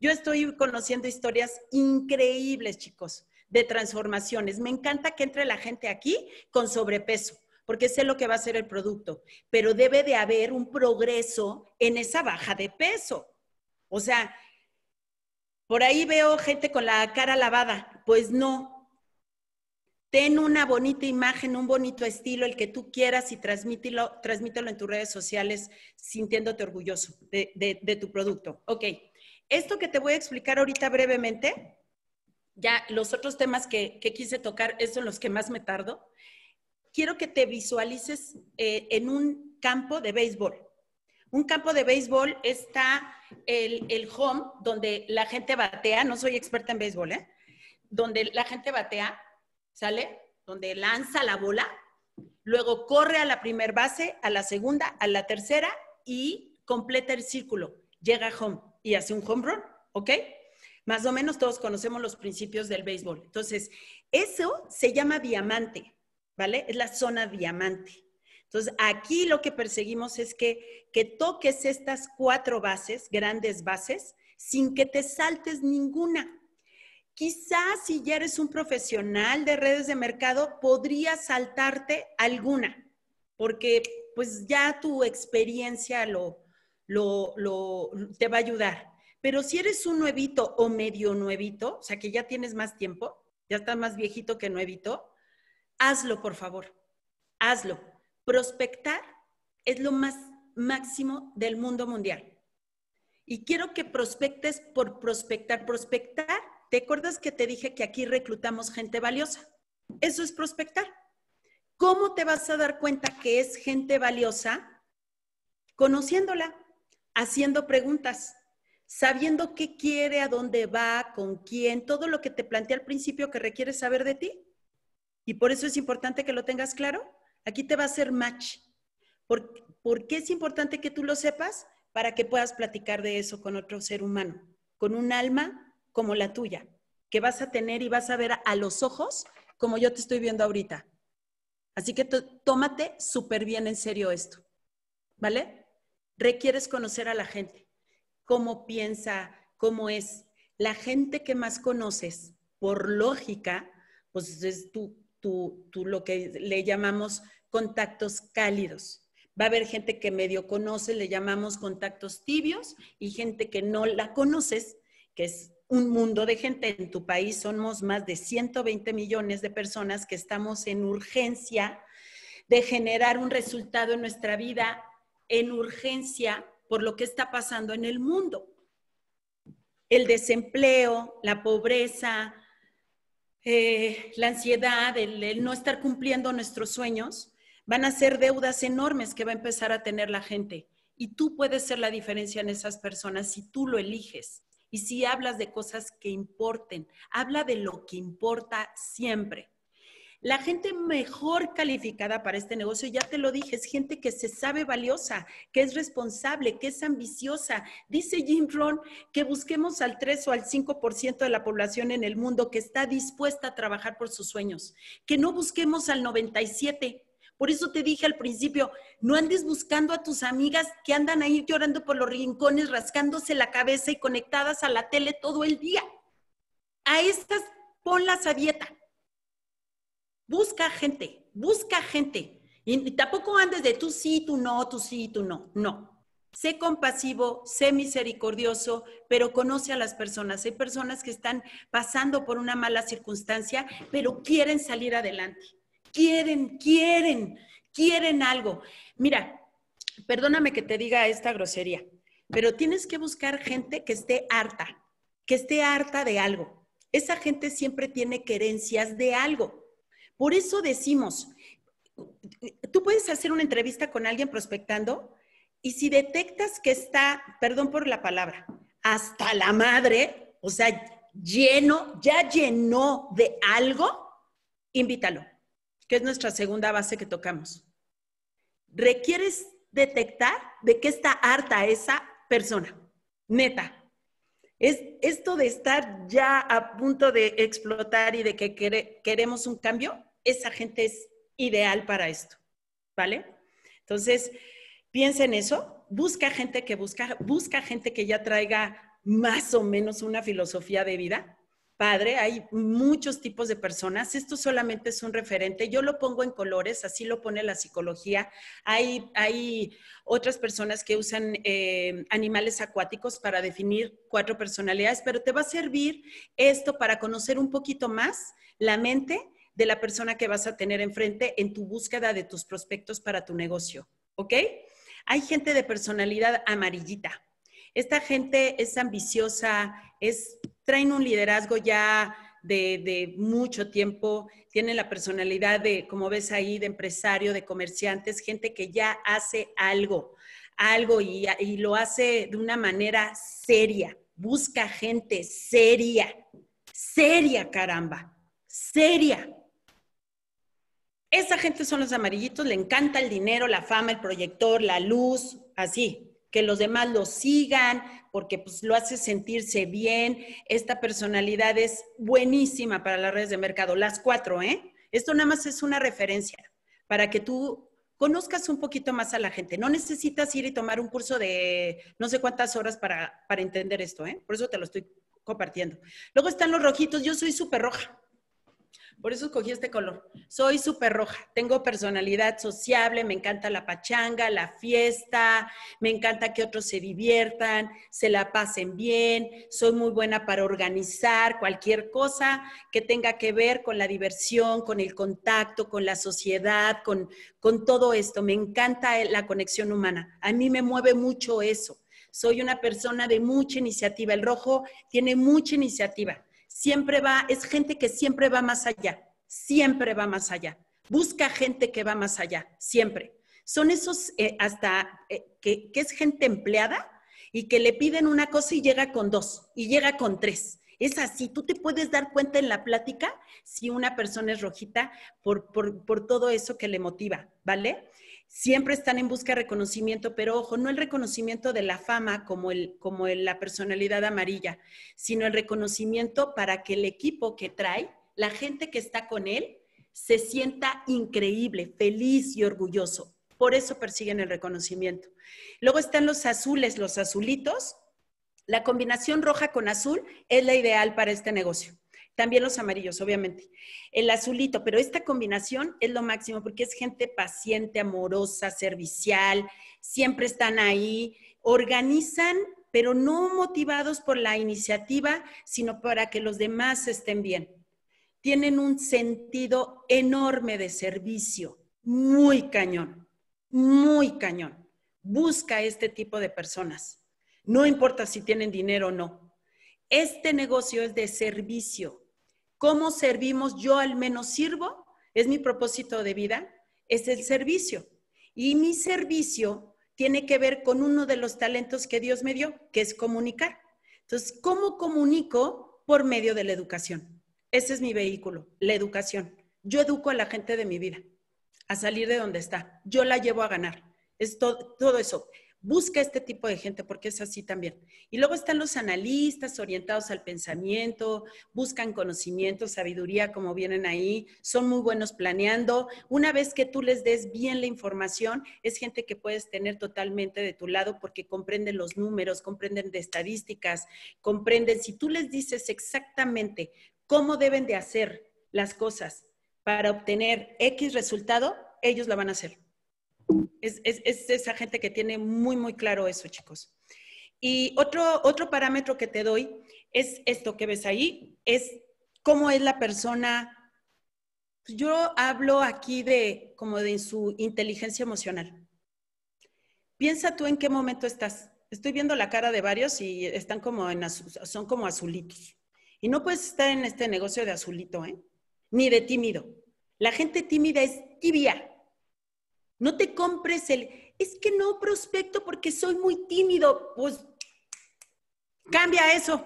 Yo estoy conociendo historias increíbles, chicos, de transformaciones. Me encanta que entre la gente aquí con sobrepeso, porque sé lo que va a ser el producto, pero debe de haber un progreso en esa baja de peso. O sea, por ahí veo gente con la cara lavada. Pues no, Ten una bonita imagen, un bonito estilo, el que tú quieras y transmítelo, transmítelo en tus redes sociales sintiéndote orgulloso de, tu producto. Ok, esto que te voy a explicar ahorita brevemente, ya los otros temas que, quise tocar, esos son los que más me tardo. Quiero que te visualices eh, en un campo de béisbol. Un campo de béisbol está el, home, donde la gente batea, no soy experta en béisbol, ¿eh? donde la gente batea ¿sale? Donde lanza la bola, luego corre a la primera base, a la segunda, a la tercera y completa el círculo, llega a home y hace un home run, ¿ok? Más o menos todos conocemos los principios del béisbol. Entonces, eso se llama diamante, ¿vale? Es la zona diamante. Entonces, aquí lo que perseguimos es que, que toques estas cuatro bases, grandes bases, sin que te saltes ninguna. Quizás si ya eres un profesional de redes de mercado, podría saltarte alguna, porque pues ya tu experiencia lo, lo, te va a ayudar. Pero si eres un nuevito o medio nuevito, o sea que ya tienes más tiempo, ya estás más viejito que nuevito, hazlo por favor, hazlo. Prospectar es lo más máximo del mundo mundial. Y quiero que prospectes por prospectar. Prospectar ¿te acuerdas que te dije que aquí reclutamos gente valiosa? Eso es prospectar. ¿Cómo te vas a dar cuenta que es gente valiosa? Conociéndola, haciendo preguntas, sabiendo qué quiere, a dónde va, con quién, todo lo que te planteé al principio que requiere saber de ti. Y por eso es importante que lo tengas claro. Aquí te va a ser match. ¿Por, ¿Por qué es importante que tú lo sepas? Para que puedas platicar de eso con otro ser humano, con un alma como la tuya, que vas a tener y vas a ver a los ojos como yo te estoy viendo ahorita. Así que tómate súper bien en serio esto, ¿vale? Requieres conocer a la gente, cómo piensa, cómo es. La gente que más conoces, por lógica, pues es tú, tú, tú lo que le llamamos contactos cálidos. Va a haber gente que medio conoce, le llamamos contactos tibios, y gente que no la conoces, que es un mundo de gente. En tu país somos más de 120 millones de personas que estamos en urgencia de generar un resultado en nuestra vida, en urgencia por lo que está pasando en el mundo. El desempleo, la pobreza, eh, la ansiedad, el, el no estar cumpliendo nuestros sueños, van a ser deudas enormes que va a empezar a tener la gente. Y tú puedes ser la diferencia en esas personas si tú lo eliges y si hablas de cosas que importen. Habla de lo que importa siempre. La gente mejor calificada para este negocio, ya te lo dije, es gente que se sabe valiosa, que es responsable, que es ambiciosa. Dice Jim Rohn que busquemos al 3 o al 5% de la población en el mundo que está dispuesta a trabajar por sus sueños, que no busquemos al 97 por eso te dije al principio, no andes buscando a tus amigas que andan ir llorando por los rincones, rascándose la cabeza y conectadas a la tele todo el día. A estas ponlas a dieta. Busca gente, busca gente. Y tampoco andes de tú sí, tú no, tú sí, tú no. No. Sé compasivo, sé misericordioso, pero conoce a las personas. Hay personas que están pasando por una mala circunstancia, pero quieren salir adelante quieren, quieren, quieren algo. Mira, perdóname que te diga esta grosería, pero tienes que buscar gente que esté harta, que esté harta de algo. Esa gente siempre tiene querencias de algo. Por eso decimos, tú puedes hacer una entrevista con alguien prospectando y si detectas que está, perdón por la palabra, hasta la madre, o sea, lleno, ya llenó de algo, invítalo que es nuestra segunda base que tocamos. Requieres detectar de qué está harta esa persona, neta. Es esto de estar ya a punto de explotar y de que queremos un cambio, esa gente es ideal para esto, ¿vale? Entonces, piensa en eso, busca gente que busca, busca gente que ya traiga más o menos una filosofía de vida, padre, hay muchos tipos de personas, esto solamente es un referente, yo lo pongo en colores, así lo pone la psicología, hay, hay otras personas que usan eh, animales acuáticos para definir cuatro personalidades, pero te va a servir esto para conocer un poquito más la mente de la persona que vas a tener enfrente en tu búsqueda de tus prospectos para tu negocio, ¿ok? Hay gente de personalidad amarillita, esta gente es ambiciosa, es, traen un liderazgo ya de, mucho tiempo, tienen la personalidad de, como ves ahí, de empresario, de comerciantes, gente que ya hace algo, algo y, y lo hace de una manera seria. Busca gente seria, seria, caramba, seria. Esa gente son los amarillitos, le encanta el dinero, la fama, el proyector, la luz, así que los demás lo sigan, porque pues lo hace sentirse bien. Esta personalidad es buenísima para las redes de mercado, las cuatro, ¿eh? Esto nada más es una referencia para que tú conozcas un poquito más a la gente. No necesitas ir y tomar un curso de no sé cuántas horas para, para entender esto, ¿eh? Por eso te lo estoy compartiendo. Luego están los rojitos, yo soy súper roja. Por eso escogí este color. Soy súper roja, tengo personalidad sociable, me encanta la pachanga, la fiesta, me encanta que otros se diviertan, se la pasen bien, soy muy buena para organizar cualquier cosa que tenga que ver con la diversión, con el contacto, con la sociedad, con, con todo esto. Me encanta la conexión humana. A mí me mueve mucho eso. Soy una persona de mucha iniciativa. El rojo tiene mucha iniciativa siempre va, es gente que siempre va más allá, siempre va más allá. Busca gente que va más allá, siempre. Son esos eh, hasta eh, que, es gente empleada y que le piden una cosa y llega con dos y llega con tres. Es así, tú te puedes dar cuenta en la plática si una persona es rojita por todo eso que le motiva, ¿vale? siempre están en busca de reconocimiento, pero ojo, no el reconocimiento de la fama como, el, como la personalidad amarilla, sino el reconocimiento para que el equipo que trae, la gente que está con él, se sienta increíble, feliz y orgulloso. Por eso persiguen el reconocimiento. Luego están los azules, los azulitos. La combinación roja con azul es la ideal para este negocio. También los amarillos, obviamente. El azulito, pero esta combinación es lo máximo porque es gente paciente, amorosa, servicial, siempre están ahí, organizan, pero no motivados por la iniciativa, sino para que los demás estén bien. Tienen un sentido enorme de servicio, muy cañón, muy cañón. Busca este tipo de personas. No importa si tienen dinero o no. Este negocio es de servicio cómo servimos, yo al menos sirvo, es mi propósito de vida, es el servicio. Y mi servicio tiene que ver con uno de los talentos que Dios me dio, que es comunicar. Entonces, ¿cómo comunico? Por medio de la educación. Ese es mi vehículo, la educación. Yo educo a la gente de mi vida a salir de donde está. Yo la llevo a ganar. Es todo, eso. Busca este tipo de gente porque es así también. Y luego están los analistas orientados al pensamiento, buscan conocimiento, sabiduría, como vienen ahí, son muy buenos planeando. Una vez que tú les des bien la información, es gente que puedes tener totalmente de tu lado porque comprenden los números, comprenden de estadísticas, comprenden, si tú les dices exactamente cómo deben de hacer las cosas para obtener X resultado, ellos la van a hacer. Es, esa gente que tiene muy, muy claro eso, chicos. Y otro, otro parámetro que te doy es esto que ves ahí, es cómo es la persona. Pues yo hablo aquí de como de su inteligencia emocional. Piensa tú en qué momento estás. Estoy viendo la cara de varios y están como en son como azulitos. Y no puedes estar en este negocio de azulito, ¿eh? Ni de tímido. La gente tímida es tibia no te compres el, es que no prospecto porque soy muy tímido. Pues cambia eso.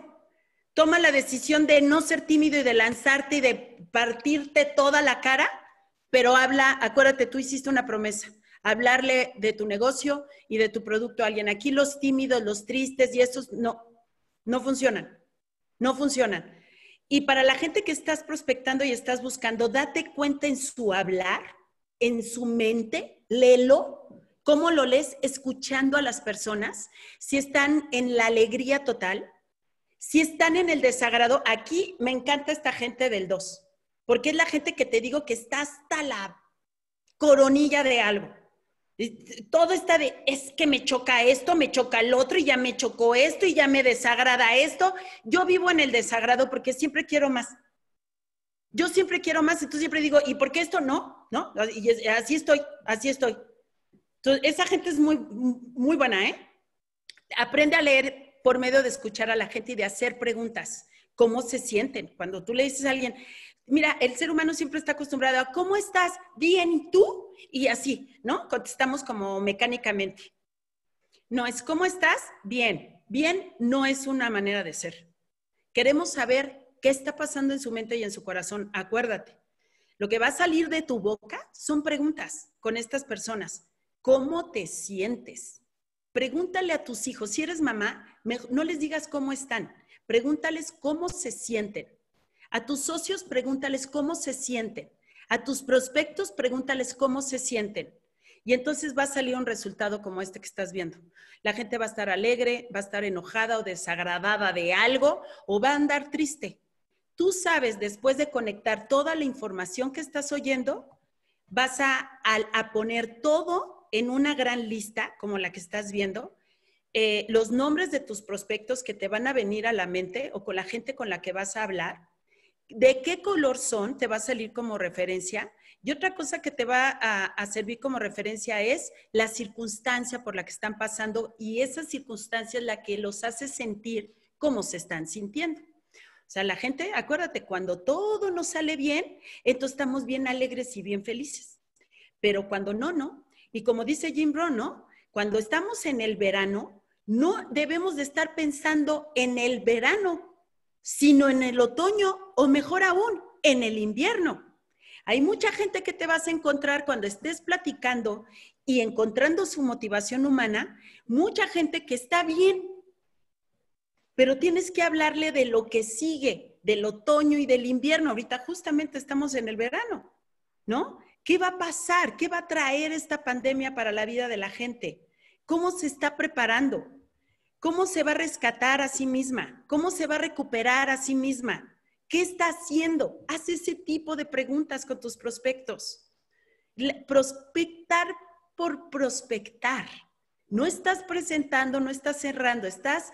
Toma la decisión de no ser tímido y de lanzarte y de partirte toda la cara, pero habla, acuérdate, tú hiciste una promesa, hablarle de tu negocio y de tu producto a alguien. Aquí los tímidos, los tristes y esos no, no funcionan, no funcionan. Y para la gente que estás prospectando y estás buscando, date cuenta en su hablar en su mente, léelo. ¿Cómo lo lees? Escuchando a las personas, si están en la alegría total, si están en el desagrado. Aquí me encanta esta gente del 2, porque es la gente que te digo que está hasta la coronilla de algo. Todo está de, es que me choca esto, me choca el otro y ya me chocó esto y ya me desagrada esto. Yo vivo en el desagrado porque siempre quiero más yo siempre quiero más, y tú siempre digo, ¿y por qué esto no? ¿No? Y así estoy, así estoy. Entonces, esa gente es muy, muy buena, ¿eh? Aprende a leer por medio de escuchar a la gente y de hacer preguntas. ¿Cómo se sienten? Cuando tú le dices a alguien, mira, el ser humano siempre está acostumbrado a, ¿cómo estás? Bien, ¿tú? Y así, ¿no? Contestamos como mecánicamente. No, es ¿cómo estás? Bien. Bien no es una manera de ser. Queremos saber qué está pasando en su mente y en su corazón. Acuérdate, lo que va a salir de tu boca son preguntas con estas personas. ¿Cómo te sientes? Pregúntale a tus hijos, si eres mamá, no les digas cómo están, pregúntales cómo se sienten. A tus socios, pregúntales cómo se sienten. A tus prospectos, pregúntales cómo se sienten. Y entonces va a salir un resultado como este que estás viendo. La gente va a estar alegre, va a estar enojada o desagradada de algo o va a andar triste tú sabes, después de conectar toda la información que estás oyendo, vas a, poner todo en una gran lista, como la que estás viendo, eh, los nombres de tus prospectos que te van a venir a la mente o con la gente con la que vas a hablar, de qué color son, te va a salir como referencia. Y otra cosa que te va a, a, servir como referencia es la circunstancia por la que están pasando y esa circunstancia es la que los hace sentir cómo se están sintiendo. O sea, la gente, acuérdate, cuando todo nos sale bien, entonces estamos bien alegres y bien felices. Pero cuando no, no. Y como dice Jim Brown, ¿no? Cuando estamos en el verano, no debemos de estar pensando en el verano, sino en el otoño o mejor aún, en el invierno. Hay mucha gente que te vas a encontrar cuando estés platicando y encontrando su motivación humana, mucha gente que está bien pero tienes que hablarle de lo que sigue, del otoño y del invierno. Ahorita justamente estamos en el verano, ¿no? ¿Qué va a pasar? ¿Qué va a traer esta pandemia para la vida de la gente? ¿Cómo se está preparando? ¿Cómo se va a rescatar a sí misma? ¿Cómo se va a recuperar a sí misma? ¿Qué está haciendo? Haz ese tipo de preguntas con tus prospectos. Prospectar por prospectar. No estás presentando, no estás cerrando, estás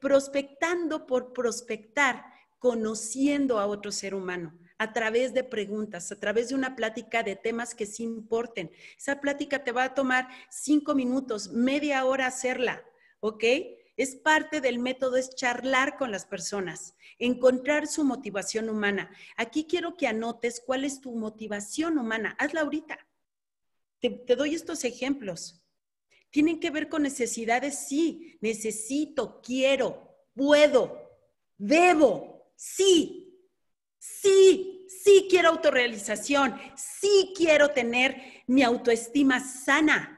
prospectando por prospectar, conociendo a otro ser humano a través de preguntas, a través de una plática de temas que sí importen. Esa plática te va a tomar cinco minutos, media hora hacerla, ¿ok? Es parte del método, es charlar con las personas, encontrar su motivación humana. Aquí quiero que anotes cuál es tu motivación humana. Hazla ahorita. te doy estos ejemplos tienen que ver con necesidades, sí, necesito, quiero, puedo, debo, sí, sí, sí quiero autorrealización, sí quiero tener mi autoestima sana.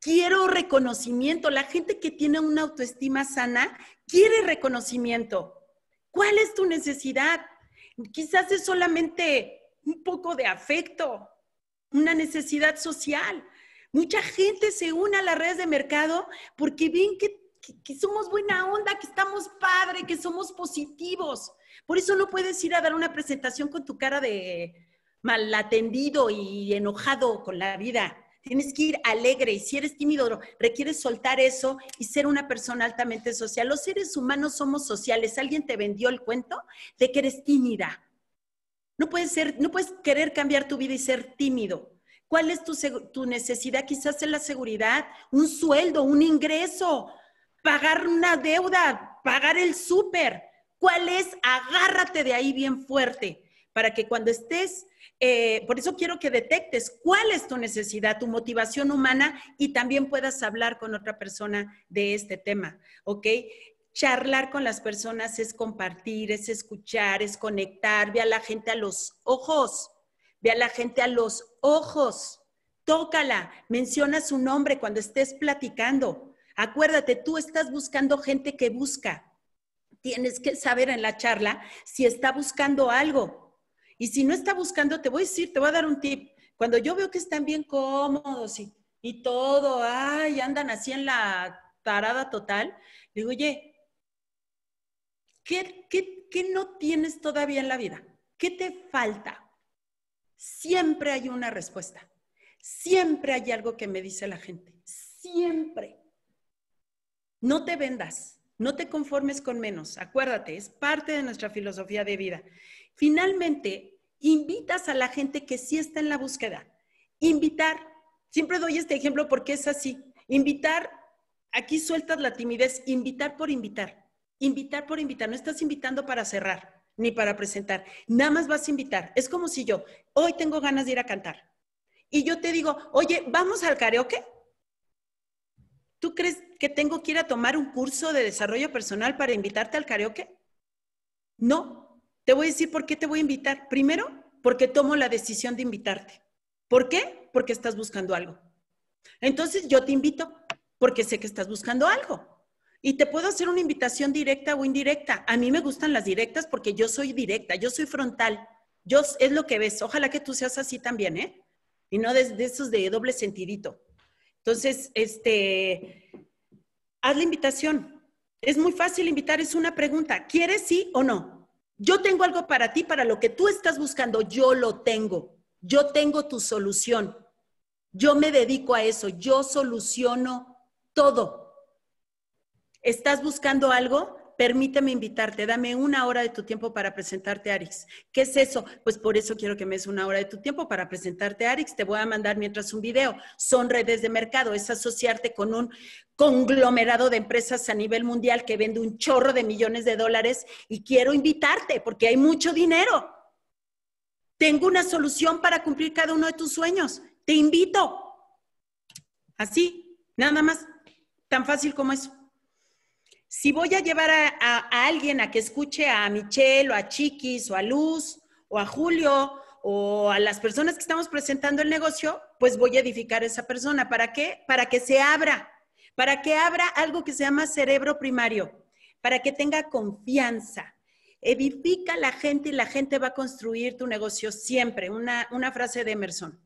Quiero reconocimiento. La gente que tiene una autoestima sana quiere reconocimiento. ¿Cuál es tu necesidad? Quizás es solamente un poco de afecto, una necesidad social, Mucha gente se une a las redes de mercado porque ven que, somos buena onda, que estamos padre, que somos positivos. Por eso no puedes ir a dar una presentación con tu cara de atendido y enojado con la vida. Tienes que ir alegre y si eres tímido, requieres soltar eso y ser una persona altamente social. Los seres humanos somos sociales. Alguien te vendió el cuento de que eres tímida. No puedes ser, no puedes querer cambiar tu vida y ser tímido. ¿Cuál es tu, necesidad? Quizás es la seguridad, un sueldo, un ingreso, pagar una deuda, pagar el súper. ¿Cuál es? Agárrate de ahí bien fuerte para que cuando estés, eh, por eso quiero que detectes cuál es tu necesidad, tu motivación humana y también puedas hablar con otra persona de este tema, ¿ok? Charlar con las personas es compartir, es escuchar, es conectar, ve a la gente a los ojos ve a la gente a los ojos, tócala, menciona su nombre cuando estés platicando. Acuérdate, tú estás buscando gente que busca. Tienes que saber en la charla si está buscando algo. Y si no está buscando, te voy a decir, te voy a dar un tip. Cuando yo veo que están bien cómodos y, y todo, ay, andan así en la parada total, digo, oye, ¿qué, qué, ¿qué no tienes todavía en la vida? ¿Qué te falta? siempre hay una respuesta, siempre hay algo que me dice la gente, siempre. No te vendas, no te conformes con menos, acuérdate, es parte de nuestra filosofía de vida. Finalmente, invitas a la gente que sí está en la búsqueda. Invitar, siempre doy este ejemplo porque es así, invitar, aquí sueltas la timidez, invitar por invitar, invitar por invitar, no estás invitando para cerrar, ni para presentar. Nada más vas a invitar. Es como si yo, hoy tengo ganas de ir a cantar. Y yo te digo, oye, vamos al karaoke. ¿Tú crees que tengo que ir a tomar un curso de desarrollo personal para invitarte al karaoke? No. Te voy a decir por qué te voy a invitar. Primero, porque tomo la decisión de invitarte. ¿Por qué? Porque estás buscando algo. Entonces yo te invito porque sé que estás buscando algo. Y te puedo hacer una invitación directa o indirecta. A mí me gustan las directas porque yo soy directa, yo soy frontal. Yo es lo que ves. Ojalá que tú seas así también, ¿eh? Y no de, esos de doble sentidito. Entonces, este, haz la invitación. Es muy fácil invitar, es una pregunta. ¿Quieres sí o no? Yo tengo algo para ti, para lo que tú estás buscando, yo lo tengo. Yo tengo tu solución. Yo me dedico a eso, yo soluciono todo. ¿Estás buscando algo? Permíteme invitarte, dame una hora de tu tiempo para presentarte a Arix. ¿Qué es eso? Pues por eso quiero que me des una hora de tu tiempo para presentarte a Arix. Te voy a mandar mientras un video. Son redes de mercado, es asociarte con un conglomerado de empresas a nivel mundial que vende un chorro de millones de dólares y quiero invitarte porque hay mucho dinero. Tengo una solución para cumplir cada uno de tus sueños. Te invito. Así, nada más. Tan fácil como eso si voy a llevar a, alguien a que escuche a Michelle o a Chiquis o a Luz o a Julio o a las personas que estamos presentando el negocio, pues voy a edificar a esa persona. ¿Para qué? Para que se abra, para que abra algo que se llama cerebro primario, para que tenga confianza. Edifica a la gente y la gente va a construir tu negocio siempre. una frase de Emerson.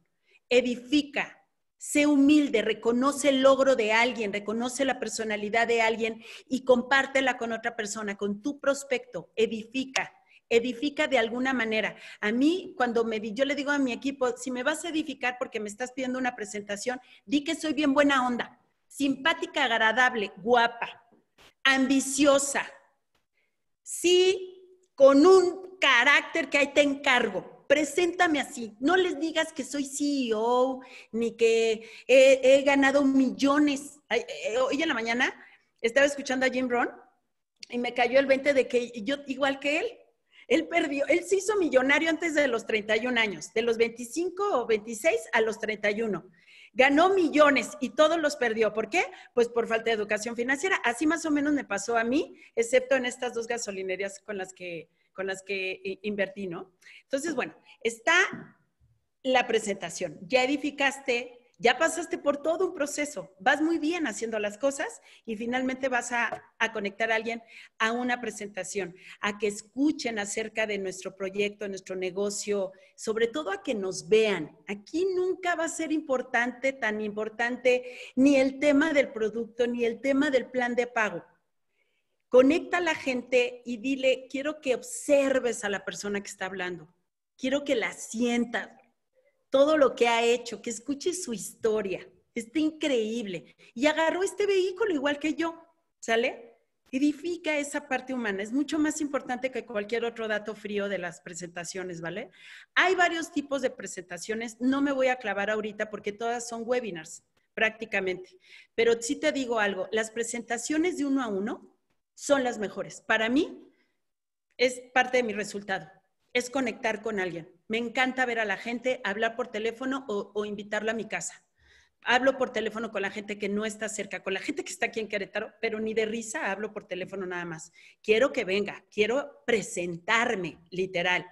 Edifica, Sé humilde, reconoce el logro de alguien, reconoce la personalidad de alguien y compártela con otra persona, con tu prospecto. Edifica, edifica de alguna manera. A mí, cuando me yo le digo a mi equipo, si me vas a edificar porque me estás pidiendo una presentación, di que soy bien buena onda, simpática, agradable, guapa, ambiciosa. Sí, con un carácter que ahí te encargo preséntame así. No les digas que soy CEO ni que he, ganado millones. Eh, eh, hoy en la mañana estaba escuchando a Jim Brown y me cayó el 20 de que yo, igual que él, él perdió, él se hizo millonario antes de los 31 años, de los 25 o 26 a los 31. Ganó millones y todos los perdió. ¿Por qué? Pues por falta de educación financiera. Así más o menos me pasó a mí, excepto en estas dos gasolinerías con las que con las que eh, invertí, ¿no? Entonces, bueno, está la presentación. Ya edificaste, ya pasaste por todo un proceso, vas muy bien haciendo las cosas y finalmente vas a, conectar a alguien a una presentación, a que escuchen acerca de nuestro proyecto, nuestro negocio, sobre todo a que nos vean. Aquí nunca va a ser importante, tan importante, ni el tema del producto, ni el tema del plan de pago. Conecta a la gente y dile, quiero que observes a la persona que está hablando, quiero que la sienta, todo lo que ha hecho, que escuche su historia, está increíble. Y agarró este vehículo igual que yo, ¿sale? Edifica esa parte humana, es mucho más importante que cualquier otro dato frío de las presentaciones, ¿vale? Hay varios tipos de presentaciones, no me voy a clavar ahorita porque todas son webinars prácticamente, pero sí te digo algo, las presentaciones de uno a uno son las mejores. Para mí es parte de mi resultado, es conectar con alguien. Me encanta ver a la gente, hablar por teléfono o, o invitarla a mi casa. Hablo por teléfono con la gente que no está cerca, con la gente que está aquí en Querétaro, pero ni de risa hablo por teléfono nada más. Quiero que venga, quiero presentarme, literal.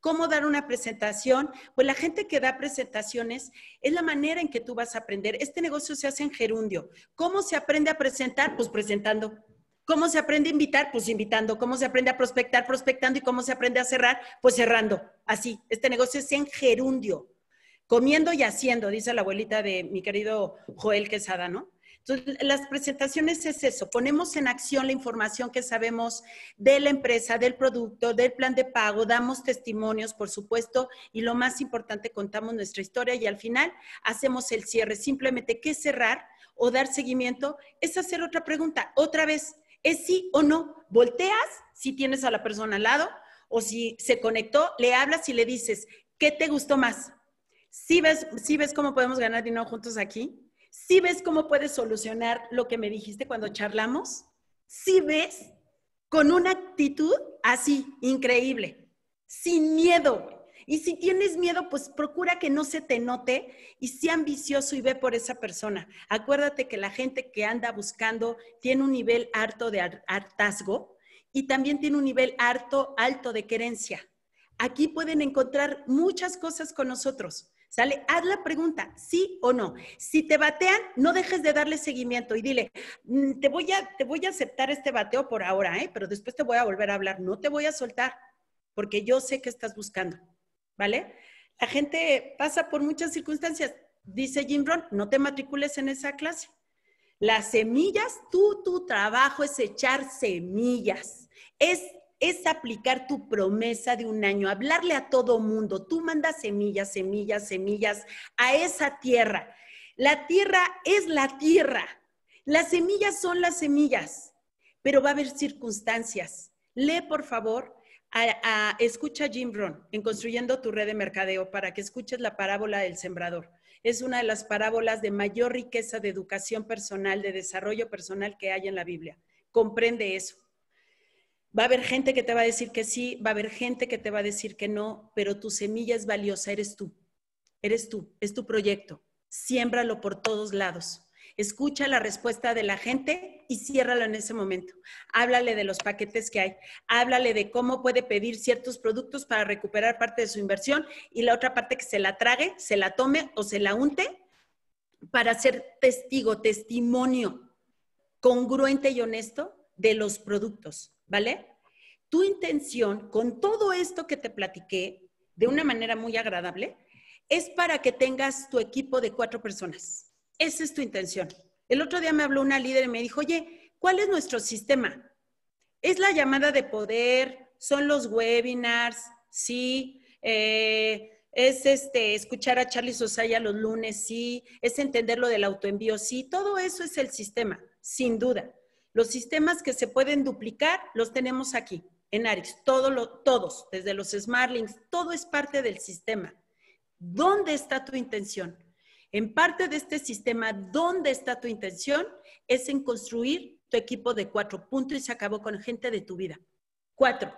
¿Cómo dar una presentación? Pues la gente que da presentaciones es la manera en que tú vas a aprender. Este negocio se hace en gerundio. ¿Cómo se aprende a presentar? Pues presentando. ¿Cómo se aprende a invitar? Pues invitando. ¿Cómo se aprende a prospectar? Prospectando. ¿Y cómo se aprende a cerrar? Pues cerrando. Así, este negocio es en gerundio. Comiendo y haciendo, dice la abuelita de mi querido Joel Quesada, ¿no? Entonces, las presentaciones es eso, ponemos en acción la información que sabemos de la empresa, del producto, del plan de pago, damos testimonios, por supuesto, y lo más importante, contamos nuestra historia y al final hacemos el cierre. Simplemente, ¿qué cerrar o dar seguimiento? Es hacer otra pregunta, otra vez es sí o no. Volteas si tienes a la persona al lado o si se conectó, le hablas y le dices, ¿qué te gustó más? Si ¿Sí ves, si ves cómo podemos ganar dinero juntos aquí? si ¿Sí ves cómo puedes solucionar lo que me dijiste cuando charlamos? si ves? Con una actitud así, increíble, sin miedo, y si tienes miedo, pues procura que no se te note y sea ambicioso y ve por esa persona. Acuérdate que la gente que anda buscando tiene un nivel harto de hartazgo y también tiene un nivel harto, alto de querencia. Aquí pueden encontrar muchas cosas con nosotros. ¿Sale? Haz la pregunta, sí o no. Si te batean, no dejes de darle seguimiento y dile, mm, te voy a, te voy a aceptar este bateo por ahora, ¿eh? pero después te voy a volver a hablar, no te voy a soltar, porque yo sé que estás buscando. ¿vale? La gente pasa por muchas circunstancias. Dice Jim Brown, no te matricules en esa clase. Las semillas, tú, tu trabajo es echar semillas, es, es aplicar tu promesa de un año, hablarle a todo mundo. Tú mandas semillas, semillas, semillas a esa tierra. La tierra es la tierra. Las semillas son las semillas, pero va a haber circunstancias. Lee, por favor, a, escucha Jim Brown, en Construyendo tu red de mercadeo para que escuches la parábola del sembrador. Es una de las parábolas de mayor riqueza de educación personal, de desarrollo personal que hay en la Biblia. Comprende eso. Va a haber gente que te va a decir que sí, va a haber gente que te va a decir que no, pero tu semilla es valiosa, eres tú. Eres tú, es tu proyecto. Siémbralo por todos lados. Escucha la respuesta de la gente y ciérralo en ese momento. Háblale de los paquetes que hay, háblale de cómo puede pedir ciertos productos para recuperar parte de su inversión y la otra parte que se la trague, se la tome o se la unte para ser testigo, testimonio congruente y honesto de los productos, ¿vale? Tu intención con todo esto que te platiqué de una manera muy agradable es para que tengas tu equipo de cuatro personas. Esa es tu intención. El otro día me habló una líder y me dijo, oye, ¿cuál es nuestro sistema? ¿Es la llamada de poder? ¿Son los webinars? ¿Sí? Eh, ¿Es este, escuchar a Charlie Sosaya los lunes? ¿Sí? ¿Es entender lo del autoenvío? Sí, todo eso es el sistema, sin duda. Los sistemas que se pueden duplicar los tenemos aquí, en Arix, todo todos, desde los Links, todo es parte del sistema. ¿Dónde está tu intención? En parte de este sistema, ¿dónde está tu intención? Es en construir tu equipo de cuatro, puntos y se acabó con gente de tu vida. Cuatro,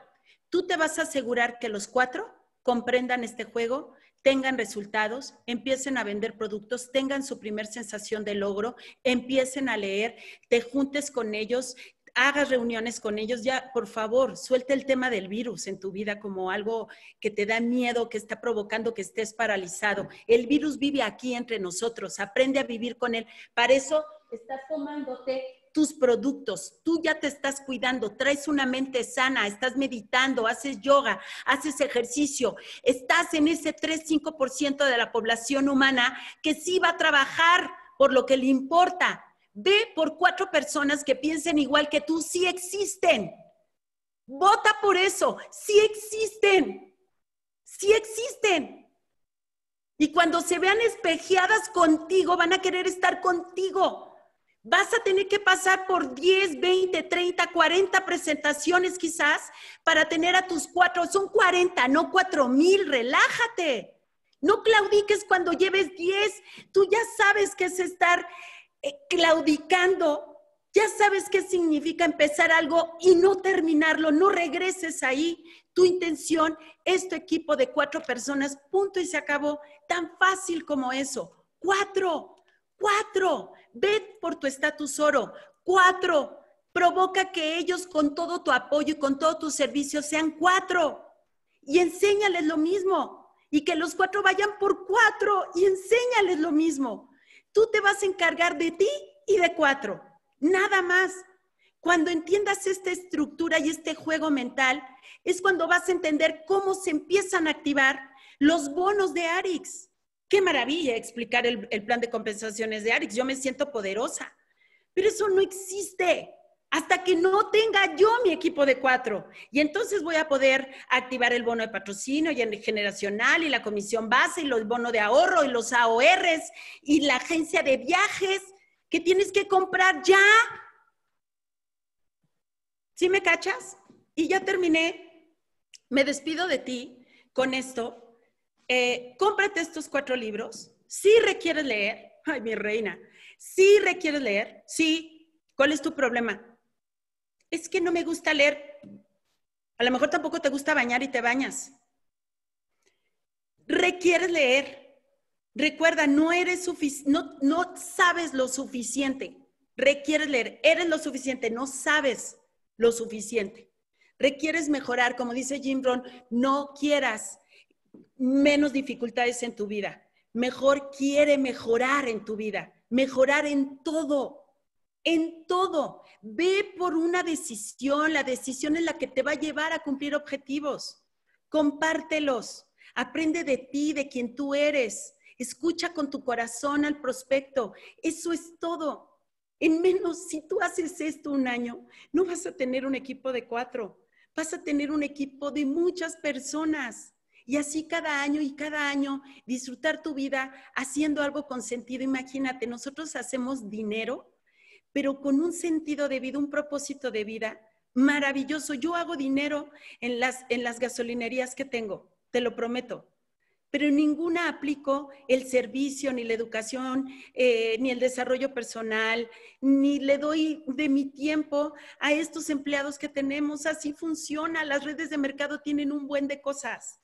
tú te vas a asegurar que los cuatro comprendan este juego, tengan resultados, empiecen a vender productos, tengan su primer sensación de logro, empiecen a leer, te juntes con ellos, hagas reuniones con ellos, ya por favor, suelte el tema del virus en tu vida como algo que te da miedo, que está provocando que estés paralizado. El virus vive aquí entre nosotros, aprende a vivir con él. Para eso estás tomándote tus productos, tú ya te estás cuidando, traes una mente sana, estás meditando, haces yoga, haces ejercicio, estás en ese 3-5% de la población humana que sí va a trabajar por lo que le importa, Ve por cuatro personas que piensen igual que tú, sí existen. Vota por eso, sí existen. Sí existen. Y cuando se vean espejeadas contigo, van a querer estar contigo. Vas a tener que pasar por 10, 20, 30, 40 presentaciones quizás para tener a tus cuatro. Son 40, no cuatro mil. Relájate. No claudiques cuando lleves 10. Tú ya sabes que es estar eh, claudicando, ya sabes qué significa empezar algo y no terminarlo, no regreses ahí. Tu intención es este equipo de cuatro personas, punto y se acabó. Tan fácil como eso. Cuatro, cuatro, ve por tu estatus oro. Cuatro, provoca que ellos con todo tu apoyo y con todo tu servicio sean cuatro. Y enséñales lo mismo. Y que los cuatro vayan por cuatro y enséñales lo mismo Tú te vas a encargar de ti y de cuatro, nada más. Cuando entiendas esta estructura y este juego mental, es cuando vas a entender cómo se empiezan a activar los bonos de Arix. Qué maravilla explicar el, plan de compensaciones de Arix. Yo me siento poderosa, pero eso no existe hasta que no tenga yo mi equipo de cuatro. Y entonces voy a poder activar el bono de patrocinio y el generacional y la comisión base y el bono de ahorro y los AORs y la agencia de viajes que tienes que comprar ya. ¿Sí me cachas? Y ya terminé. Me despido de ti con esto. Eh, cómprate estos cuatro libros. Si requieres leer, ay mi reina, si sí requieres leer, sí. ¿Cuál es tu problema? es que no me gusta leer. A lo mejor tampoco te gusta bañar y te bañas. Requieres leer. Recuerda, no eres suficiente, no sabes lo suficiente. Requieres leer. Eres lo suficiente, no sabes lo suficiente. Requieres mejorar, como dice Jim Brown, no quieras menos dificultades en tu vida. Mejor quiere mejorar en tu vida, mejorar en todo en todo. Ve por una decisión, la decisión es la que te va a llevar a cumplir objetivos. Compártelos, aprende de ti, de quien tú eres. Escucha con tu corazón al prospecto. Eso es todo. En menos, si tú haces esto un año, no vas a tener un equipo de cuatro, vas a tener un equipo de muchas personas. Y así cada año y cada año disfrutar tu vida haciendo algo con sentido. Imagínate, nosotros hacemos dinero pero con un sentido de vida, un propósito de vida maravilloso. Yo hago dinero en las, en las gasolinerías que tengo, te lo prometo, pero en ninguna aplico el servicio, ni la educación, eh, ni el desarrollo personal, ni le doy de mi tiempo a estos empleados que tenemos. Así funciona, las redes de mercado tienen un buen de cosas.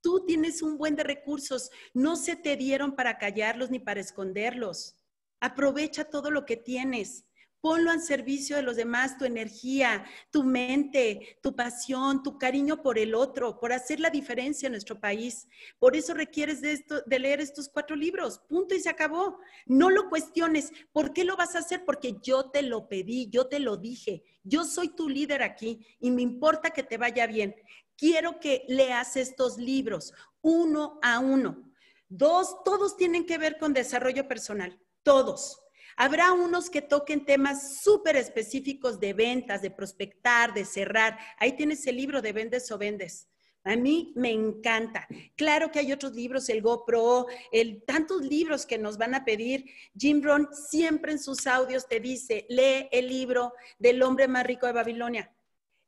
Tú tienes un buen de recursos, no se te dieron para callarlos ni para esconderlos. Aprovecha todo lo que tienes. Ponlo al servicio de los demás, tu energía, tu mente, tu pasión, tu cariño por el otro, por hacer la diferencia en nuestro país. Por eso requieres de, esto, de leer estos cuatro libros. Punto y se acabó. No lo cuestiones. ¿Por qué lo vas a hacer? Porque yo te lo pedí, yo te lo dije. Yo soy tu líder aquí y me importa que te vaya bien. Quiero que leas estos libros uno a uno. Dos, todos tienen que ver con desarrollo personal. Todos Habrá unos que toquen temas súper específicos de ventas, de prospectar, de cerrar. Ahí tienes el libro de Vendes o Vendes. A mí me encanta. Claro que hay otros libros, el GoPro, el, tantos libros que nos van a pedir. Jim Rohn siempre en sus audios te dice, lee el libro del hombre más rico de Babilonia.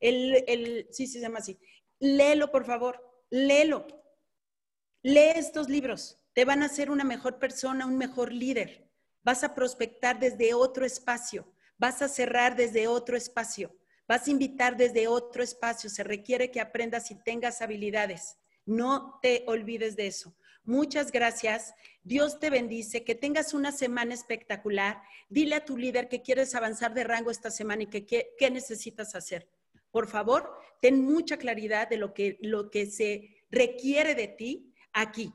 El, sí, sí, se llama así. Léelo, por favor, léelo. Lee estos libros. Te van a hacer una mejor persona, un mejor líder vas a prospectar desde otro espacio, vas a cerrar desde otro espacio, vas a invitar desde otro espacio. Se requiere que aprendas y tengas habilidades. No te olvides de eso. Muchas gracias. Dios te bendice. Que tengas una semana espectacular. Dile a tu líder que quieres avanzar de rango esta semana y que qué necesitas hacer. Por favor, ten mucha claridad de lo que, lo que se requiere de ti aquí.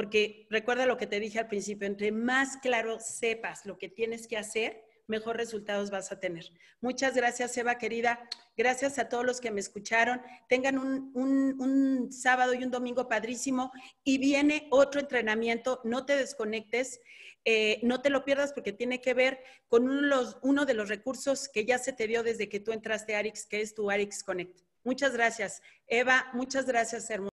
Porque recuerda lo que te dije al principio, entre más claro sepas lo que tienes que hacer, mejor resultados vas a tener. Muchas gracias, Eva querida. Gracias a todos los que me escucharon. Tengan un, sábado y un domingo padrísimo. Y viene otro entrenamiento. No te desconectes, eh, no te lo pierdas porque tiene que ver con uno de, los, uno de los recursos que ya se te dio desde que tú entraste a Arix, que es tu Arix Connect. Muchas gracias, Eva. Muchas gracias, hermosa.